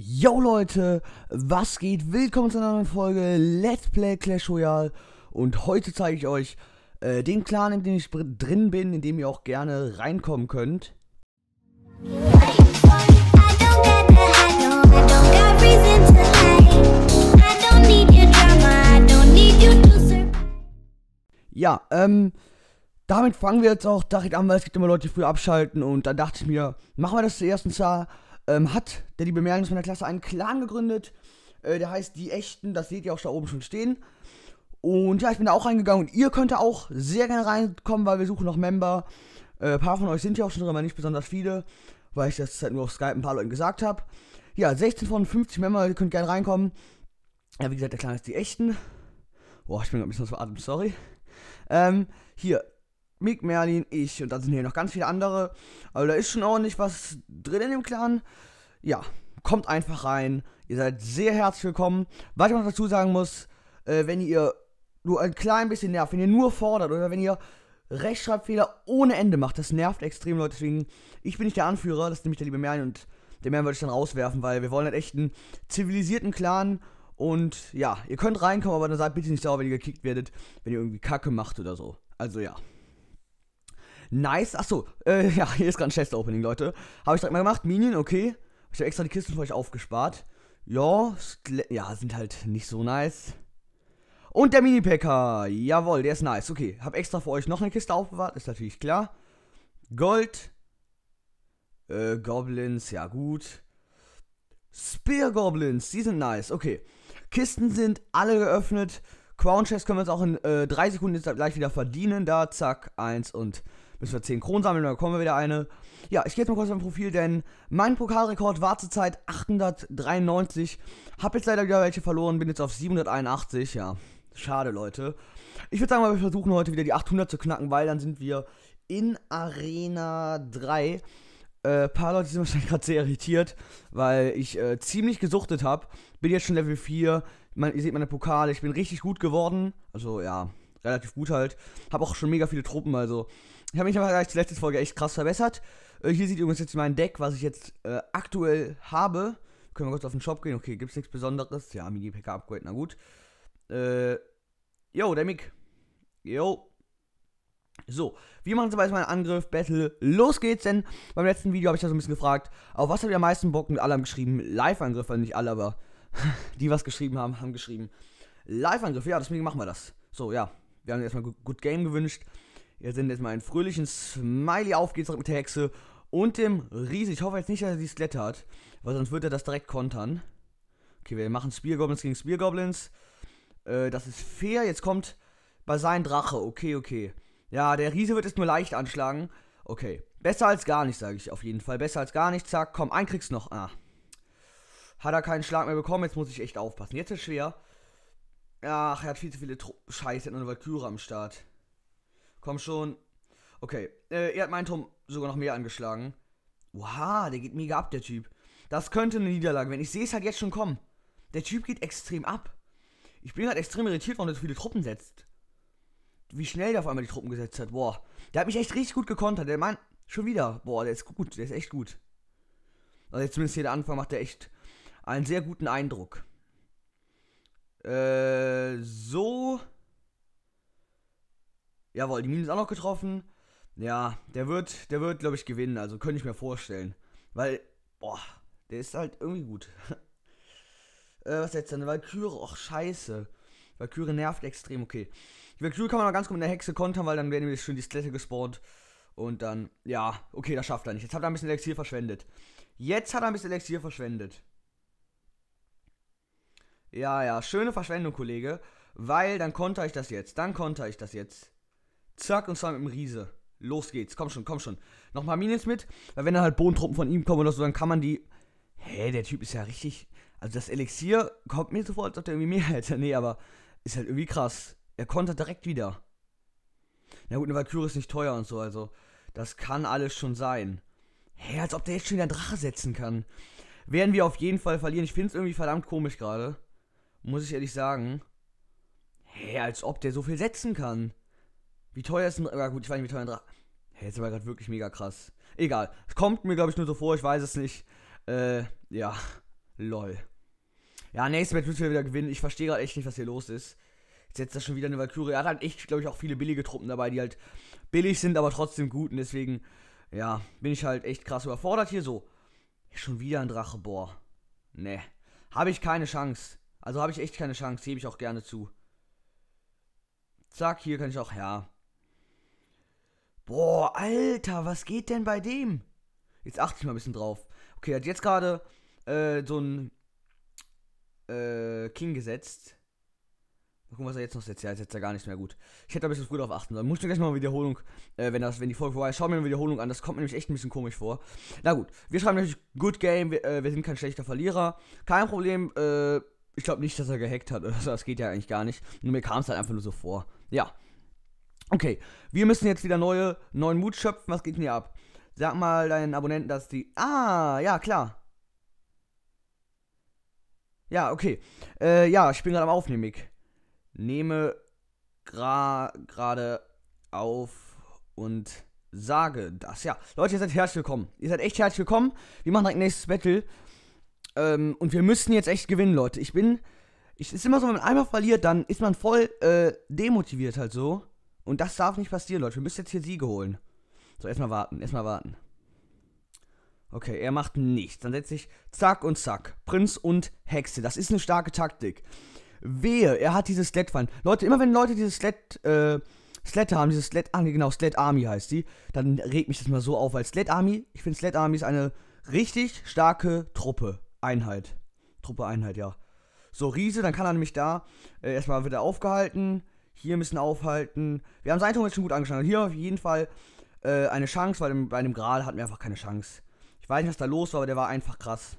Yo Leute, was geht? Willkommen zu einer neuen Folge Let's Play Clash Royale und heute zeige ich euch äh, den Clan, in dem ich drin bin, in dem ihr auch gerne reinkommen könnt. Ja, ähm, damit fangen wir jetzt auch direkt an, weil es gibt immer Leute, die früh abschalten und dann dachte ich mir, machen wir das zuerst und zwar ähm, hat der liebe Merlin aus meiner Klasse einen Clan gegründet. Äh, der heißt Die Echten, das seht ihr auch da oben schon stehen. Und ja, ich bin da auch reingegangen und ihr könnt da auch sehr gerne reinkommen, weil wir suchen noch Member. Äh, ein paar von euch sind ja auch schon drin, aber nicht besonders viele, weil ich das halt nur auf Skype ein paar Leuten gesagt habe. Ja, 16 von 50 Member, ihr könnt gerne reinkommen. Ja, wie gesagt, der Clan ist die Echten. Boah, ich bin gerade ein bisschen aus dem Atem, sorry. Ähm, hier, Mick Merlin, ich und dann sind hier noch ganz viele andere. Also da ist schon ordentlich was drin in dem Clan. Ja, kommt einfach rein. Ihr seid sehr herzlich willkommen. Was ich noch dazu sagen muss, äh, wenn ihr nur ein klein bisschen nervt, wenn ihr nur fordert oder wenn ihr Rechtschreibfehler ohne Ende macht, das nervt extrem, Leute. Deswegen, ich bin nicht der Anführer, das ist nämlich der liebe Merlin und den Merlin würde ich dann rauswerfen, weil wir wollen halt echt einen zivilisierten Clan. Und ja, ihr könnt reinkommen, aber dann seid bitte nicht sauer, wenn ihr gekickt werdet, wenn ihr irgendwie Kacke macht oder so. Also ja. Nice. Achso, äh, ja, hier ist gerade ein Chest-Opening, Leute. Habe ich direkt mal gemacht. Minion, okay. Ich habe extra die Kisten für euch aufgespart. Ja, ja, sind halt nicht so nice. Und der Mini-Packer. Jawohl, der ist nice. Okay, habe extra für euch noch eine Kiste aufbewahrt, ist natürlich klar. Gold. Äh, Goblins, ja gut. Spear Goblins, die sind nice. Okay, Kisten sind alle geöffnet. Crown Chest können wir uns auch in äh, drei Sekunden jetzt gleich wieder verdienen. Da, zack, eins und müssen wir 10 Kronen sammeln, dann bekommen wir wieder eine. Ja, ich gehe jetzt mal kurz auf mein Profil, denn mein Pokalrekord war zurzeit 893. Hab jetzt leider wieder welche verloren, bin jetzt auf 781, ja. Schade, Leute. Ich würde sagen, wir versuchen heute wieder die 800 zu knacken, weil dann sind wir in Arena 3. Äh, paar Leute sind wahrscheinlich gerade sehr irritiert, weil ich äh, ziemlich gesuchtet habe. Bin jetzt schon Level 4. Man, ihr seht meine Pokale. Ich bin richtig gut geworden. Also ja, relativ gut halt. Habe auch schon mega viele Truppen. Also ich habe mich aber gleich die letzte Folge echt krass verbessert. Äh, hier sieht übrigens jetzt mein Deck, was ich jetzt äh, aktuell habe. Können wir kurz auf den Shop gehen? Okay, gibt's nichts Besonderes. Ja, Mini-Packer Upgrade, na gut. Äh, yo, der Mick. Yo. So, wir machen jetzt erstmal einen Angriff, Battle, los geht's, denn beim letzten Video habe ich da so ein bisschen gefragt, auf was habt ihr am meisten Bock und alle haben geschrieben, live angriffe nicht alle, aber die, was geschrieben haben, haben geschrieben, live angriffe ja, deswegen machen wir das. So, ja, wir haben erstmal Good Game gewünscht, Ihr sendet jetzt mal einen fröhlichen Smiley auf, geht's mit der Hexe und dem Riese. Ich hoffe jetzt nicht, dass er die Skelette hat, weil sonst wird er das direkt kontern. Okay, wir machen Spear Goblins gegen Spear Goblins. Äh, das ist fair. Jetzt kommt bei seinem Drache. Okay, okay. Ja, der Riese wird es nur leicht anschlagen. Okay. Besser als gar nicht, sage ich auf jeden Fall. Besser als gar nicht. Zack, komm, einen kriegst du noch. Ah. Hat er keinen Schlag mehr bekommen. Jetzt muss ich echt aufpassen. Jetzt ist es schwer. Ach, er hat viel zu viele Tro Scheiße, Er hat nur eine Valkyrie am Start. Komm schon. Okay, äh, er hat meinen Turm sogar noch mehr angeschlagen. Oha, der geht mega ab, der Typ. Das könnte eine Niederlage werden. Ich sehe es halt jetzt schon kommen. Der Typ geht extrem ab. Ich bin halt extrem irritiert, warum er so viele Truppen setzt. Wie schnell der auf einmal die Truppen gesetzt hat. Boah, der hat mich echt richtig gut gekontert. Der Mann, schon wieder. Boah, der ist gut. Der ist echt gut. Also jetzt zumindest hier der Anfang macht er echt einen sehr guten Eindruck. Äh, so. Jawohl, die Mine ist auch noch getroffen. Ja, der wird, der wird, glaube ich, gewinnen. Also könnte ich mir vorstellen. Weil, boah, der ist halt irgendwie gut. äh, was ist jetzt denn? Valkyrie, ach scheiße. Valkyrie nervt extrem, okay. Die Valkyrie kann man noch ganz gut mit der Hexe kontern, weil dann werden nämlich schön die Skelette gespawnt. Und dann, ja, okay, das schafft er nicht. Jetzt hat er ein bisschen Elixier verschwendet. Jetzt hat er ein bisschen Elixier verschwendet. Ja, ja, schöne Verschwendung, Kollege. Weil dann konter ich das jetzt. Dann konter ich das jetzt. Zack, und zwar mit dem Riese. Los geht's, komm schon, komm schon. Nochmal Minions mit, weil wenn dann halt Bodentruppen von ihm kommen oder so, dann kann man die. Hä, der Typ ist ja richtig. Also das Elixier kommt mir sofort, als ob der irgendwie mehr hätte. Nee, aber ist halt irgendwie krass. Er kontert direkt wieder. Na gut, eine Valkyrie ist nicht teuer und so, also das kann alles schon sein. Hä, als ob der jetzt schon wieder einen Drache setzen kann. Werden wir auf jeden Fall verlieren. Ich find's irgendwie verdammt komisch gerade. Muss ich ehrlich sagen. Hä, als ob der so viel setzen kann. Wie teuer ist ein. Ja, ah, gut, ich weiß nicht, wie teuer ein Drache. Hey, jetzt aber gerade wirklich mega krass. Egal. Es kommt mir, glaube ich, nur so vor, ich weiß es nicht. Äh, ja. Lol. Ja, nächstes Match müssen wir wieder gewinnen. Ich verstehe gerade echt nicht, was hier los ist. Jetzt setzt er schon wieder eine Valkyrie. Er hat halt echt, glaube ich, auch viele billige Truppen dabei, die halt billig sind, aber trotzdem gut. Und deswegen, ja, bin ich halt echt krass überfordert hier so. Schon wieder ein Drache, boah. Ne. Habe ich keine Chance. Also habe ich echt keine Chance. Hebe ich auch gerne zu. Zack, hier kann ich auch, ja. Boah, Alter, was geht denn bei dem? Jetzt achte ich mal ein bisschen drauf. Okay, er hat jetzt gerade äh, so ein äh, King gesetzt. Mal gucken, was er jetzt noch setzt. Ja, jetzt setzt er gar nicht mehr gut. Ich hätte ein bisschen früher darauf achten sollen. Muss ich gleich mal eine Wiederholung, äh, wenn, das, wenn die Folge vorbei ist, schau mir eine Wiederholung an. Das kommt mir nämlich echt ein bisschen komisch vor. Na gut, wir schreiben natürlich Good Game. Wir, äh, wir sind kein schlechter Verlierer. Kein Problem. Äh, ich glaube nicht, dass er gehackt hat oder so. Das geht ja eigentlich gar nicht. Nur mir kam es halt einfach nur so vor. Ja. Okay, wir müssen jetzt wieder neue, neuen Mut schöpfen. Was geht denn hier ab? Sag mal deinen Abonnenten, dass die. Ah, ja, klar. Ja, okay. Äh, ja, ich bin gerade am Aufnehmen, Mick. Nehme gerade gra auf und sage das. Ja, Leute, ihr seid herzlich willkommen. Ihr seid echt herzlich willkommen. Wir machen direkt nächstes Battle. Ähm, und wir müssen jetzt echt gewinnen, Leute. Ich bin. Es ist immer so, wenn man einmal verliert, dann ist man voll äh, demotiviert halt so. Und das darf nicht passieren, Leute. Wir müssen jetzt hier Siege holen. So, erstmal warten, erstmal warten. Okay, er macht nichts. Dann setze ich Zack und Zack. Prinz und Hexe. Das ist eine starke Taktik. Wehe, er hat diese Sled fallen. Leute, immer wenn Leute diese Sled, äh, Sled haben, diese Sled, Army, ah, genau, Sled Army heißt die, dann regt mich das mal so auf, weil Sled Army, ich finde Sled Army ist eine richtig starke Truppe, Einheit. Truppe, Einheit, ja. So, Riese, dann kann er nämlich da äh, erstmal wieder aufgehalten hier ein bisschen aufhalten. Wir haben sein Tor jetzt schon gut angeschlagen. Hier auf jeden Fall äh, eine Chance, weil bei einem Gral hatten wir einfach keine Chance. Ich weiß nicht, was da los war, aber der war einfach krass.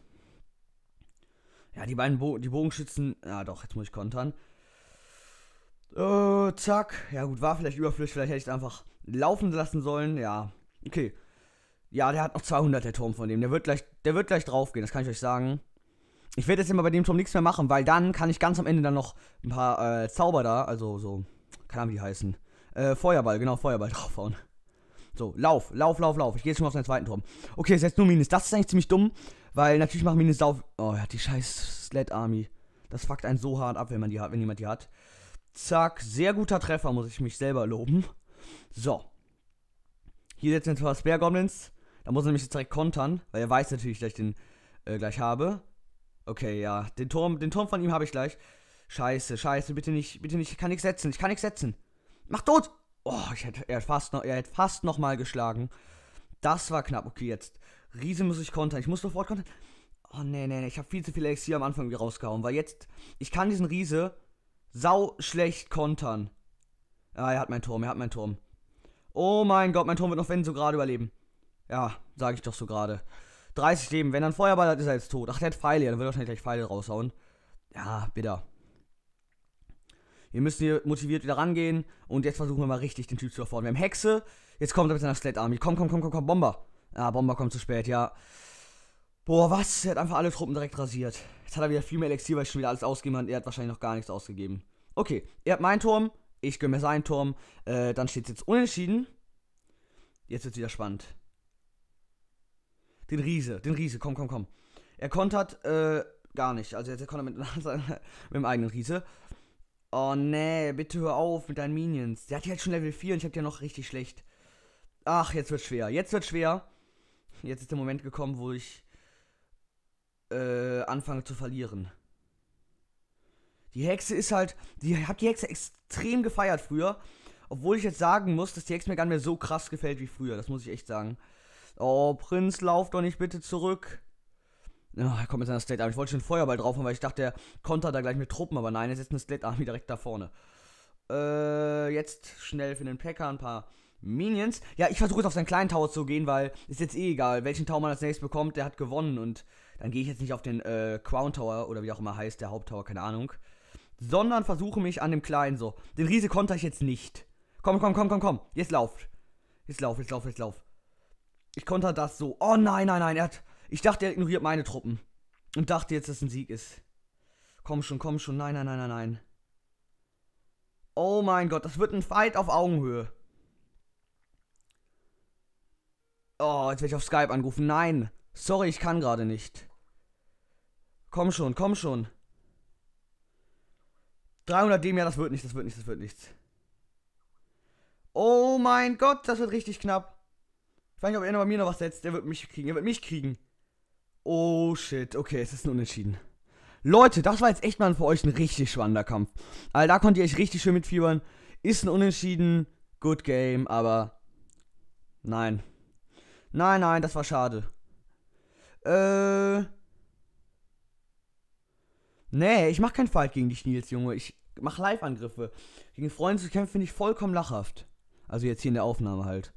Ja, die beiden Bo die Bogenschützen. Ja, doch, jetzt muss ich kontern. Äh, zack. Ja, gut, war vielleicht überflüssig. Vielleicht hätte ich es einfach laufen lassen sollen. Ja, okay. Ja, der hat noch 200, der Turm von dem. Der wird gleich, der wird gleich draufgehen, das kann ich euch sagen. Ich werde jetzt immer bei dem Turm nichts mehr machen, weil dann kann ich ganz am Ende dann noch ein paar äh, Zauber da, also so, keine Ahnung, wie die heißen. Äh, Feuerball, genau, Feuerball draufhauen. So, lauf, lauf, lauf, lauf. Ich gehe jetzt schon auf den zweiten Turm. Okay, ist jetzt nur Minus. Das ist eigentlich ziemlich dumm, weil natürlich macht Minus auf. Oh ja, die scheiß Sled Army. Das fuckt einen so hart ab, wenn man die hat, wenn jemand die hat. Zack, sehr guter Treffer, muss ich mich selber loben. So. Hier setzen jetzt ein paar Spare Goblins. Da muss er nämlich jetzt direkt kontern, weil er weiß natürlich, dass ich den äh, gleich habe. Okay, ja. Den Turm, den Turm von ihm habe ich gleich. Scheiße, scheiße, bitte nicht, bitte nicht. Ich kann nichts setzen, ich kann nichts setzen. Mach tot! Oh, ich hätte, er hätte fast noch, er hätte fast noch mal geschlagen. Das war knapp. Okay, jetzt. Riese muss ich kontern. Ich muss sofort kontern. Oh, nee, nee, nee. Ich habe viel zu viel Elixier am Anfang rausgehauen. Weil jetzt, ich kann diesen Riese sau schlecht kontern. Ah, er hat meinen Turm, er hat meinen Turm. Oh mein Gott, mein Turm wird noch wenn so gerade überleben. Ja, sage ich doch so gerade. 30 Leben. Wenn er einen Feuerball hat, ist er jetzt tot. Ach, der hat Pfeile. Ja, dann wird er wahrscheinlich gleich Pfeile raushauen. Ja, bitter. Wir müssen hier motiviert wieder rangehen. Und jetzt versuchen wir mal richtig den Typ zu erfordern. Wir haben Hexe. Jetzt kommt er mit seiner Sled Army. Komm, komm, komm, komm, komm, Bomber. Ah, Bomber kommt zu spät, ja. Boah, was? Er hat einfach alle Truppen direkt rasiert. Jetzt hat er wieder viel mehr Elixier, weil ich schon wieder alles ausgegeben habe. Er hat wahrscheinlich noch gar nichts ausgegeben. Okay, er hat meinen Turm. Ich gönne mir seinen Turm. Äh, dann steht es jetzt unentschieden. Jetzt wird es wieder spannend. Den Riese, den Riese, komm, komm, komm. Er kontert, äh, gar nicht. Also jetzt konnte er mit, mit dem eigenen Riese. Oh nee, bitte hör auf mit deinen Minions. Der hat ja jetzt halt schon Level 4 und ich hab ja noch richtig schlecht. Ach, jetzt wird schwer. Jetzt wird schwer. Jetzt ist der Moment gekommen, wo ich äh, anfange zu verlieren. Die Hexe ist halt. Die habe die Hexe extrem gefeiert früher. Obwohl ich jetzt sagen muss, dass die Hexe mir gar nicht mehr so krass gefällt wie früher. Das muss ich echt sagen. Oh, Prinz, lauf doch nicht bitte zurück. Oh, er kommt mit seiner State Army. Ich wollte schon Feuerball drauf haben, weil ich dachte, er kontert da gleich mit Truppen, aber nein, es ist eine State Army direkt da vorne. Äh, jetzt schnell für den Packer ein paar Minions. Ja, ich versuche jetzt auf seinen kleinen Tower zu gehen, weil ist jetzt eh egal, welchen Tower man als nächstes bekommt, der hat gewonnen und dann gehe ich jetzt nicht auf den äh, Crown Tower oder wie auch immer heißt, der Haupttower, keine Ahnung. Sondern versuche mich an dem kleinen so. Den Riese konter ich jetzt nicht. Komm, komm, komm, komm, komm. Jetzt lauf. Jetzt lauf, jetzt lauf, jetzt lauf. Ich konter das so. Oh nein, nein, nein. Er hat, ich dachte, er ignoriert meine Truppen. Und dachte jetzt, dass es ein Sieg ist. Komm schon, komm schon. Nein, nein, nein, nein, nein. Oh mein Gott, das wird ein Fight auf Augenhöhe. Oh, jetzt werde ich auf Skype angerufen. Nein. Sorry, ich kann gerade nicht. Komm schon, komm schon. 300 dem, ja, das wird nichts, das wird nichts, das wird nichts. Oh mein Gott, das wird richtig knapp. Ich weiß nicht, ob er bei mir noch was setzt. Der wird mich kriegen. Er wird mich kriegen. Oh shit. Okay, es ist ein Unentschieden. Leute, das war jetzt echt mal für euch ein richtig spannender Kampf. Alter, also, da konnt ihr euch richtig schön mitfiebern. Ist ein Unentschieden. Good game, aber nein. Nein, nein, das war schade. Äh. Nee, ich mach keinen Fight gegen dich, Nils, Junge. Ich mach Live-Angriffe. Gegen Freunde zu kämpfen finde ich vollkommen lachhaft. Also jetzt hier in der Aufnahme halt.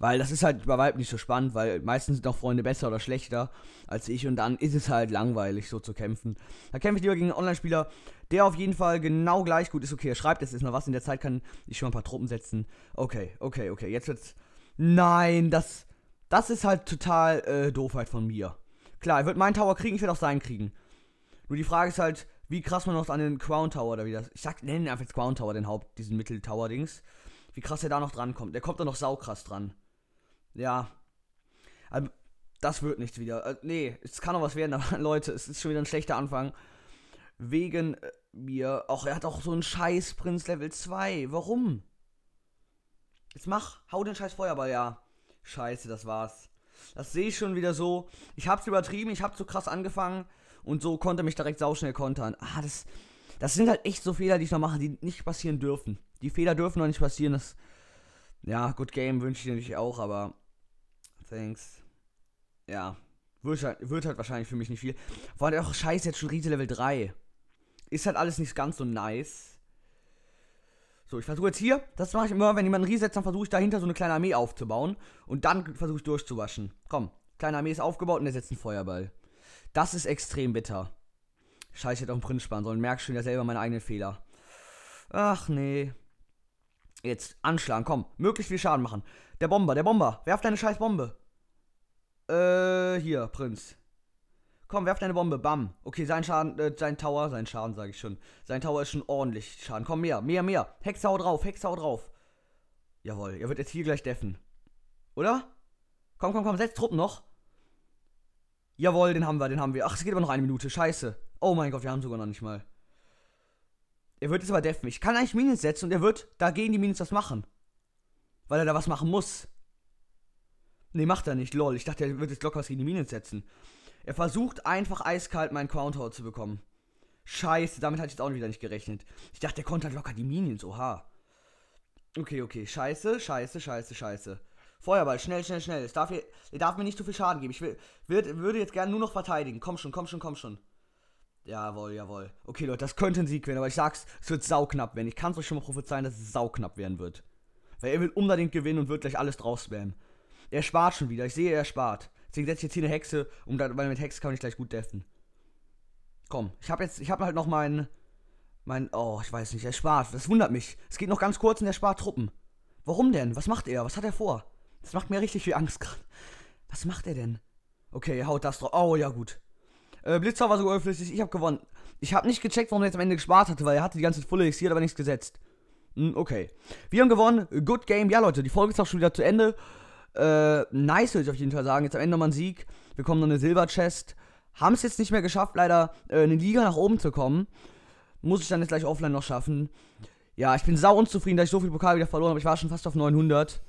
Weil das ist halt bei Weib nicht so spannend, weil meistens sind auch Freunde besser oder schlechter als ich und dann ist es halt langweilig, so zu kämpfen. Da kämpfe ich lieber gegen einen Online-Spieler, der auf jeden Fall genau gleich gut ist. Okay, er schreibt jetzt erstmal was, in der Zeit kann ich schon mal ein paar Truppen setzen. Okay, okay, okay, jetzt wird's. Nein, das, das ist halt total äh, Doofheit von mir. Klar, er wird meinen Tower kriegen, ich werde auch seinen kriegen. Nur die Frage ist halt, wie krass man noch an den Crown Tower oder wie das... Ich sag, ihn einfach jetzt Crown Tower den Haupt, diesen mittel tower dings Wie krass er da noch dran kommt. Der kommt da noch saukrass dran ja, ähm, das wird nichts wieder. Äh, nee, es kann noch was werden, aber Leute, es ist schon wieder ein schlechter Anfang. Wegen äh, mir. Auch er hat auch so einen Scheiß Prinz Level 2. Warum? Jetzt mach, hau den Scheiß Feuerball, ja. Scheiße, das war's. Das sehe ich schon wieder so. Ich hab's übertrieben, ich hab so krass angefangen und so konnte mich direkt sauschnell kontern. Ah, das, das sind halt echt so Fehler, die ich noch mache, die nicht passieren dürfen. Die Fehler dürfen noch nicht passieren. Das, ja, Good Game wünsche ich dir natürlich auch, aber Thanks. Ja. Wird halt, wird halt wahrscheinlich für mich nicht viel. Vor allem auch scheiße, jetzt schon Riese Level 3. Ist halt alles nicht ganz so nice. So, ich versuche jetzt hier, das mache ich immer, wenn jemand einen Reset, dann versuche ich dahinter so eine kleine Armee aufzubauen. Und dann versuche ich durchzuwaschen. Komm, kleine Armee ist aufgebaut und er setzt einen Feuerball. Das ist extrem bitter. Scheiße, ich hätte auch einen Prinz sparen sollen. Merkst schon ja selber meine eigenen Fehler. Ach nee. Jetzt anschlagen, komm. Möglichst viel Schaden machen. Der Bomber, der Bomber. Werf deine scheiß Bombe. Äh, hier, Prinz. Komm, werf deine Bombe. Bam. Okay, sein Schaden, äh, sein Tower, sein Schaden, sage ich schon. Sein Tower ist schon ordentlich Schaden. Komm, mehr, mehr, mehr. Hexe hau drauf, Hexe hau drauf. Jawohl, er wird jetzt hier gleich deffen. Oder? Komm, komm, komm, setz Truppen noch. Jawohl, den haben wir, den haben wir. Ach, es geht aber noch eine Minute. Scheiße. Oh mein Gott, wir haben sogar noch nicht mal. Er wird jetzt aber deffen. Ich kann eigentlich Minions setzen und er wird dagegen die Minions was machen. Weil er da was machen muss. Ne, macht er nicht, lol. Ich dachte, er wird jetzt locker was gegen die Minen setzen. Er versucht einfach eiskalt meinen Crown Tower zu bekommen. Scheiße, damit hatte ich jetzt auch wieder nicht gerechnet. Ich dachte, der konnte halt locker die Minions, oha. Okay, okay, scheiße, scheiße, scheiße, scheiße. Feuerball, schnell, schnell, schnell. Es darf, er darf mir nicht zu viel Schaden geben. Ich will, wird, würde jetzt gerne nur noch verteidigen. Komm schon, komm schon, komm schon. Jawohl, jawohl. Okay, Leute, das könnte ein Sieg werden, aber ich sag's, es wird sauknapp werden. Ich kann's euch schon mal prophezeien, dass es sauknapp werden wird. Weil er will unbedingt gewinnen und wird gleich alles drauf spammen. Er spart schon wieder. Ich sehe, er spart. Deswegen setze ich jetzt hier eine Hexe, um da, weil mit Hexe kann ich gleich gut deffen. Komm, ich habe jetzt, ich habe halt noch meinen, mein, oh, ich weiß nicht, er spart. Das wundert mich. Es geht noch ganz kurz und er spart Truppen. Warum denn? Was macht er? Was hat er vor? Das macht mir richtig viel Angst gerade. Was macht er denn? Okay, er haut das drauf. Oh, ja gut. Äh, Blitzer war sogar überflüssig. Ich habe gewonnen. Ich habe nicht gecheckt, warum er jetzt am Ende gespart hatte, weil er hatte die ganze Fulle X hier aber nichts gesetzt. Hm, okay. Wir haben gewonnen. Good Game. Ja, Leute, die Folge ist auch schon wieder zu Ende. Äh, nice würde ich auf jeden Fall sagen. Jetzt am Ende nochmal ein Sieg. Wir kommen noch eine Silberchest. Haben es jetzt nicht mehr geschafft, leider äh, eine Liga nach oben zu kommen. Muss ich dann jetzt gleich offline noch schaffen. Ja, ich bin sau unzufrieden, dass ich so viel Pokal wieder verloren habe. Ich war schon fast auf 900.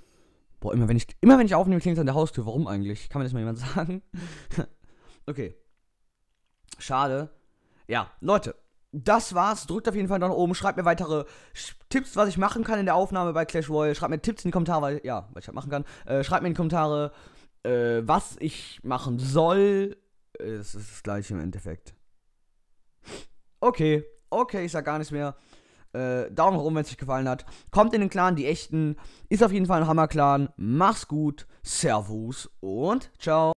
Boah, immer wenn ich, immer wenn ich aufnehme, klingt es an der Haustür. Warum eigentlich? Kann mir das mal jemand sagen? okay. Schade. Ja, Leute, das war's. Drückt auf jeden Fall nach oben. Schreibt mir weitere Tipps, was ich machen kann in der Aufnahme bei Clash Royale. Schreibt mir Tipps in die Kommentare, weil, ja, was ich halt machen kann. Äh, schreibt mir in die Kommentare, äh, was ich machen soll. Es ist das gleiche im Endeffekt. Okay, okay, ich sag gar nichts mehr. Äh, Daumen nach oben, wenn es euch gefallen hat. Kommt in den Clan, die echten. Ist auf jeden Fall ein Hammer-Clan. Mach's gut. Servus und ciao.